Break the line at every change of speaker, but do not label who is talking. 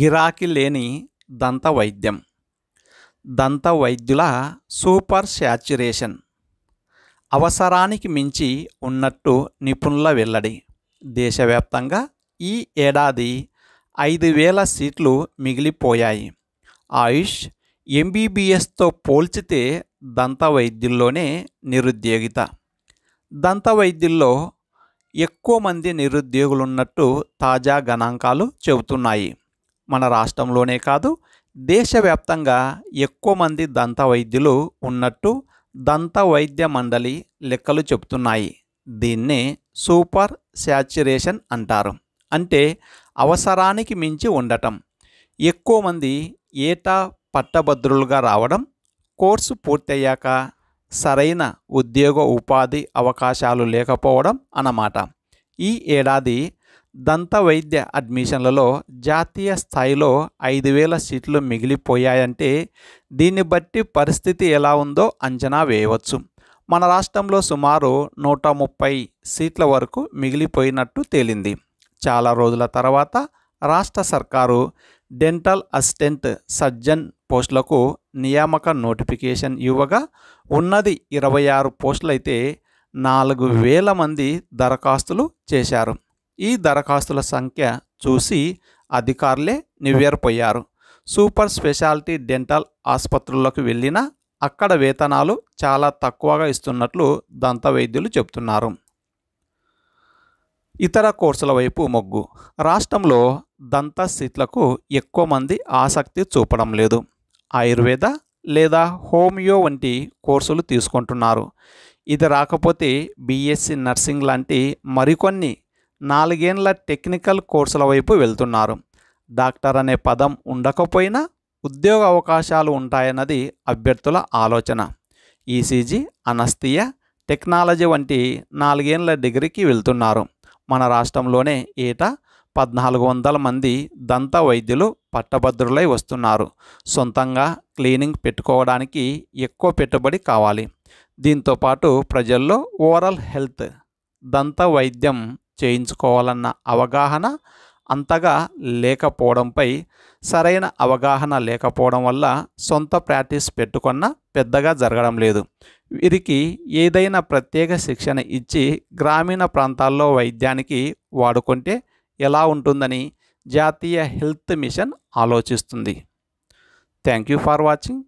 గిరాకీ లేని దంత వైద్యం దంత వైద్యుల సూపర్ శాచ్యురేషన్ అవసరానికి మించి ఉన్నట్టు నిపుణుల వెల్లడి దేశవ్యాప్తంగా ఈ ఏడాది ఐదు వేల సీట్లు మిగిలిపోయాయి ఆయుష్ ఎంబీబీఎస్తో పోల్చితే దంత వైద్యుల్లోనే నిరుద్యోగిత దంత వైద్యుల్లో ఎక్కువ మంది నిరుద్యోగులున్నట్టు తాజా గణాంకాలు చెబుతున్నాయి మన రాష్ట్రంలోనే కాదు దేశవ్యాప్తంగా ఎక్కువ మంది దంత వైద్యులు ఉన్నట్టు దంత వైద్య మండలి లెక్కలు చెబుతున్నాయి దీన్నే సూపర్ శాచ్యురేషన్ అంటారు అంటే అవసరానికి మించి ఉండటం ఎక్కువ మంది ఏటా పట్టభద్రులుగా రావడం కోర్సు పూర్తయ్యాక సరైన ఉద్యోగ ఉపాధి అవకాశాలు లేకపోవడం అన్నమాట ఈ ఏడాది దంత వైద్య అడ్మిషన్లలో జాతీయ స్థాయిలో ఐదు వేల సీట్లు మిగిలిపోయాయంటే దీన్ని బట్టి పరిస్థితి ఎలా ఉందో అంచనా వేయవచ్చు మన రాష్ట్రంలో సుమారు నూట ముప్పై సీట్ల వరకు మిగిలిపోయినట్టు తేలింది చాలా రోజుల తర్వాత రాష్ట్ర సర్కారు డెంటల్ అసిస్టెంట్ సర్జన్ పోస్టులకు నియామక నోటిఫికేషన్ ఇవ్వగా ఉన్నది ఇరవై ఆరు పోస్టులైతే నాలుగు వేల మంది దరఖాస్తులు చేశారు ఈ దరఖాస్తుల సంఖ్య చూసి అధికారులే నివ్వెరపోయారు సూపర్ స్పెషాలిటీ డెంటల్ ఆసుపత్రుల్లోకి వెళ్ళినా అక్కడ వేతనాలు చాలా తక్కువగా ఇస్తున్నట్లు దంత వైద్యులు చెబుతున్నారు ఇతర కోర్సుల వైపు మొగ్గు రాష్ట్రంలో దంత సీట్లకు ఎక్కువ మంది ఆసక్తి చూపడం లేదు ఆయుర్వేద లేదా హోమియో వంటి కోర్సులు తీసుకుంటున్నారు ఇది రాకపోతే బీఎస్సీ నర్సింగ్ లాంటి మరికొన్ని నాలుగేండ్ల టెక్నికల్ కోర్సుల వైపు వెళ్తున్నారు డాక్టర్ అనే పదం ఉండకపోయినా ఉద్యోగ అవకాశాలు ఉంటాయన్నది అభ్యర్థుల ఆలోచన ఈసీజీ అనస్థియా టెక్నాలజీ వంటి నాలుగేండ్ల డిగ్రీకి వెళ్తున్నారు మన రాష్ట్రంలోనే ఏటా పద్నాలుగు వందల మంది దంత వైద్యులు పట్టభద్రులై వస్తున్నారు సొంతంగా క్లీనింగ్ పెట్టుకోవడానికి ఎక్కువ పెట్టుబడి కావాలి దీంతోపాటు ప్రజల్లో ఓవరాల్ హెల్త్ దంత వైద్యం చేయించుకోవాలన్న అవగాహన అంతగా లేకపోవడంపై సరైన అవగాహన లేకపోవడం వల్ల సొంత ప్రాక్టీస్ పెట్టుకున్న పెద్దగా జరగడం లేదు వీరికి ఏదైనా ప్రత్యేక శిక్షణ ఇచ్చి గ్రామీణ ప్రాంతాల్లో వైద్యానికి వాడుకుంటే ఎలా ఉంటుందని జాతీయ హెల్త్ మిషన్ ఆలోచిస్తుంది థ్యాంక్ యూ ఫర్ వాచింగ్